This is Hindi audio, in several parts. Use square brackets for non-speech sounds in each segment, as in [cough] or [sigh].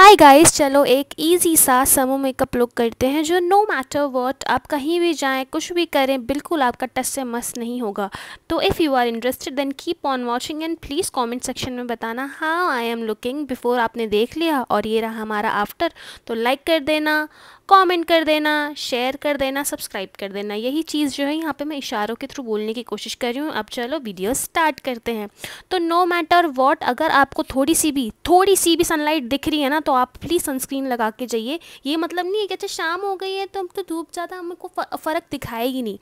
हाय गाइस चलो एक इजी सा समो मेकअप लुक करते हैं जो नो मैटर व्हाट आप कहीं भी जाएं कुछ भी करें बिल्कुल आपका टच से मस्त नहीं होगा तो if you are interested then keep on watching and please comment section में बताना how I am looking before आपने देख लिया और ये रहा हमारा आफ्टर तो लाइक कर देना कॉमेंट कर देना शेयर कर देना सब्सक्राइब कर देना यही चीज़ जो है यहाँ पर मैं इशारों के थ्रू बोलने की कोशिश कर रही हूँ अब चलो वीडियो स्टार्ट करते हैं तो नो मैटर वॉट अगर आपको थोड़ी सी भी थोड़ी सी भी सनलाइट दिख रही है ना तो तो आप प्लीज़ सनस्क्रीन लगा के जाइए ये मतलब नहीं है कि अच्छा शाम हो गई है तो हम तो धूप ज़्यादा हमको फ़र्क दिखाएगी नहीं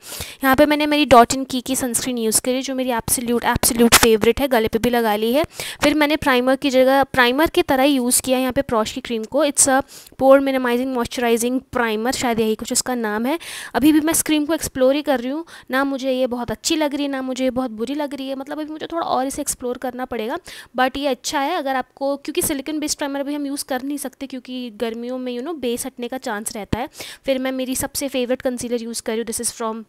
यहाँ पे मैंने मेरी डॉट इन की की सनस्क्रीन यूज़ करी जो मेरी एप्सल्यूट एप्सल्यूट फेवरेट है गले पे भी लगा ली है फिर मैंने प्राइमर की जगह प्राइमर की तरह यूज़ किया यहाँ पर प्रॉश की क्रीम को it's a pore minimising moisturising primer शायद यही कुछ उसका नाम है अभी भी मैं इस क्रीम को एक्सप्लोर ही कर रही हूँ ना मुझे ये बहुत अच्छी लग रही है ना मुझे ये बहुत बुरी लग रही है मतलब अभी मुझे थोड़ा और इसे एक्सप्लोर करना पड़ेगा बट ये अच्छा है अगर आपको क्योंकि सिलिकन बेस्ड प्राइमर भी हम यूज़ कर नहीं सकते क्योंकि गर्मियों में यू नो बेस हटने का चांस रहता है फिर मैं मेरी सबसे फेवरेट कंसीलर यूज़ कर रही हूँ this is from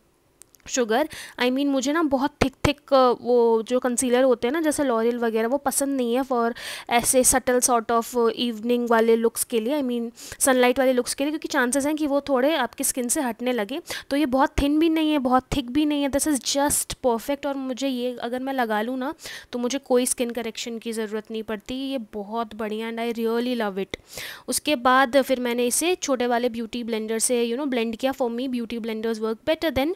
sugar I I mean mean, मुझे ना बहुत थिक थिक वो जो कंसीलर होते हैं ना जैसे लॉरियल वगैरह वो पसंद नहीं है फॉर ऐसे सटल सॉर्ट ऑफ इवनिंग वाले लुक्स के लिए आई मीन सनलाइट वाले लुक्स के लिए क्योंकि चांसेस हैं कि वो थोड़े आपकी स्किन से हटने लगे तो ये बहुत थिन भी नहीं है बहुत थिक भी नहीं है दिस इज़ जस्ट परफेक्ट और मुझे ये अगर मैं लगा लूँ ना तो मुझे कोई स्किन करेक्शन की ज़रूरत नहीं पड़ती ये बहुत बढ़िया and I really love it उसके बाद फिर मैंने इसे छोटे वाले ब्यूटी ब्लेंडर से यू नो ब्लेंड किया for me beauty blenders work better than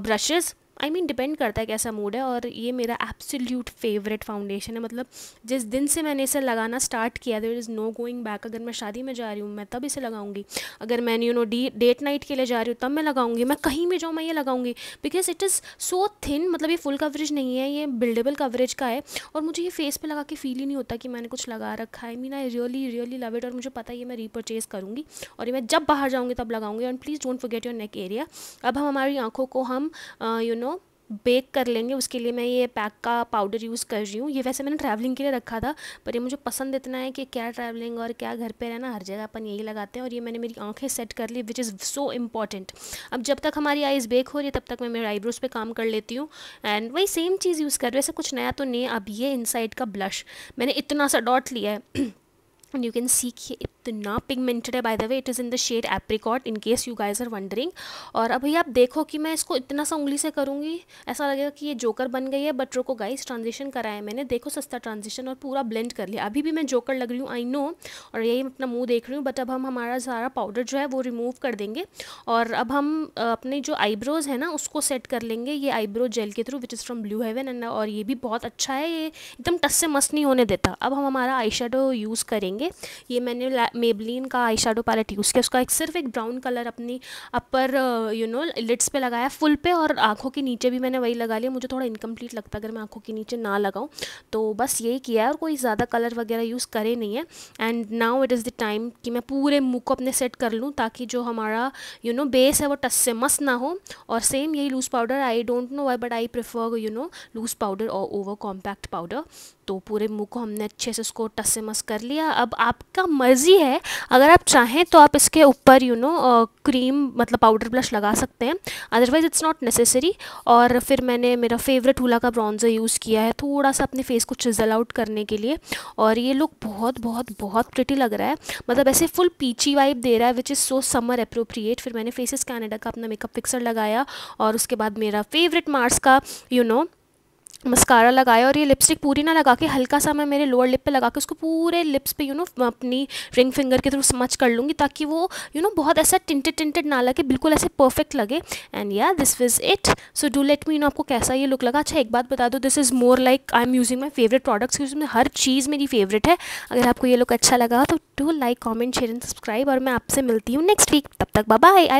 brushes I mean depend करता है कैसा मूड है और ये मेरा एब्सोल्यूट फेवरेट फाउंडेशन है मतलब जिस दिन से मैंने इसे लगाना स्टार्ट किया there is no going back अगर मैं शादी में जा रही हूँ मैं तब इसे लगाऊंगी अगर मैं you know the date night के लिए जा रही हूँ तब मैं लगाऊंगी मैं कहीं में जाऊँ मैं ये लगाऊंगी because it is so thin मतलब ये फुल कवरेज नहीं है ये बिल्डेबल कवरेज का है और मुझे ये फेस पर लगा के फील ही नहीं होता कि मैंने कुछ लगा रखा है mean I really really love it और मुझे पता है ये मैं रीपरचेज करूँगी और ये मैं जब बाहर जाऊँगी तब लगाऊंगी and please don't forget your neck area अब हम हमारी आँखों को हम you uh, know you know, bake कर लेंगे उसके लिए मैं ये पैक का पाउडर यूज़ कर रही हूँ ये वैसे मैंने ट्रैवलिंग के लिए रखा था पर ये मुझे पसंद इतना है कि क्या ट्रैवलिंग और क्या घर पे रहना हर जगह अपन यही लगाते हैं और ये मैंने मेरी आंखें सेट कर ली विच इज़ सो इम्पॉर्टेंट अब जब तक हमारी आइज़ बेक हो रही है तब तक मैं मेरे आईब्रोज पर काम कर लेती हूँ एंड वही सेम चीज़ यूज़ कर रही है ऐसा कुछ नया तो नहीं अब ये इनसाइड का ब्लश मैंने इतना सा डॉट लिया है [clears throat] and you can see इतना पिगमेंटेड है by the way it is in the shade apricot in case you guys are wondering और अभी आप देखो कि मैं इसको इतना सा उंगली से करूँगी ऐसा लगेगा कि ये जोकर बन गई है बट रोको गाइस ट्रांजिशन कराया मैंने देखो सस्ता ट्रांजिशन और पूरा ब्लेंड कर लिया अभी भी मैं जोकर लग रही हूँ आई नो और यही अपना मुँह देख रही हूँ बट अब हम हमारा सारा पाउडर जो है वो रिमूव कर देंगे और अब हम अपने जो आईब्रोज़ है ना उसको सेट कर लेंगे ये आईब्रो जेल के through which is from blue heaven and और ये भी बहुत अच्छा है ये एकदम टस से मस्त नहीं होने देता अब हम हमारा आई यूज़ करेंगे जाएंगे ये मैंने मेबलिन का आई शेडो पैलेट यूज़ किया उसका एक सिर्फ एक ब्राउन कलर अपनी अपर यू नो लिट्स पे लगाया फुल पे और आँखों के नीचे भी मैंने वही लगा लिया मुझे थोड़ा इनकम्प्लीट लगता है अगर मैं आँखों के नीचे ना लगाऊँ तो बस यही किया है और कोई ज़्यादा कलर वगैरह यूज़ करे नहीं है and now it is the time कि मैं पूरे मुँह को अपने सेट कर लूँ ताकि जो हमारा यू नो बेस है वो टस से मस ना हो और सेम यही loose powder I don't know why but I prefer you know loose powder और ओवर कॉम्पैक्ट पाउडर तो पूरे मुंह को हमने अच्छे से उसको टस से मस कर लिया अब आपका मर्ज़ी है अगर आप चाहें तो आप इसके ऊपर यू नो क्रीम मतलब पाउडर ब्लश लगा सकते हैं अदरवाइज़ इट्स नॉट नेसेसरी और फिर मैंने मेरा फेवरेट हुला का ब्रॉन्ज़र यूज़ किया है थोड़ा सा अपने फेस को चिजल आउट करने के लिए और ये लुक बहुत बहुत बहुत प्रिटी लग रहा है मतलब ऐसे फुल पीची वाइब दे रहा है which is so summer appropriate फिर मैंने फेसिस कैनेडा का अपना मेकअप फिक्सर लगाया और उसके बाद मेरा फेवरेट मार्स का you you know know, mascara लगाया और ये लिपस्टिक पूरी ना लगा के हल्का सा मैं मेरे लोअर लिप पे लगा के उसको पूरे लिप्स पे यू नो अपनी रिंग फिंगर के थ्रू स्मच कर लूँगी ताकि वो यू नो बहुत ऐसा टिंटेड टिंटेड ना लगे बिल्कुल ऐसे परफेक्ट लगे एंड या this is it so do let me you know आपको कैसा ये लुक लगा अच्छा एक बात बता दो this is more like I am using my favourite products क्योंकि उसमें हर चीज़ मेरी फेवरेट है अगर आपको ये लुक अच्छा लगा तो do like comment share and subscribe और मैं आपसे मिलती हूँ नेक्स्ट वीक तब तक बाय आई